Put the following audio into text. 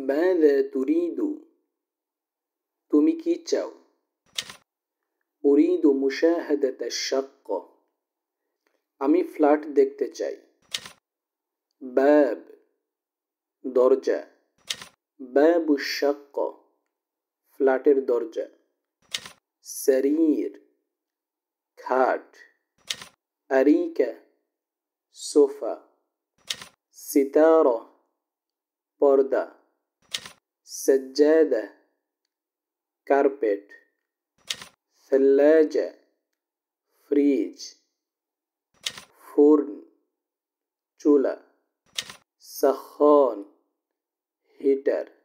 ماذا تريد؟ توميكي تشاو أريد مشاهدة الشقة أمي فلات دكت جاي باب درجة باب الشقة فلاتر درجة سرير كات أريكة صوفا ستارة پردہ سجادة كاربت ثلاجة فريج فرن चूल्हा सखन हीटर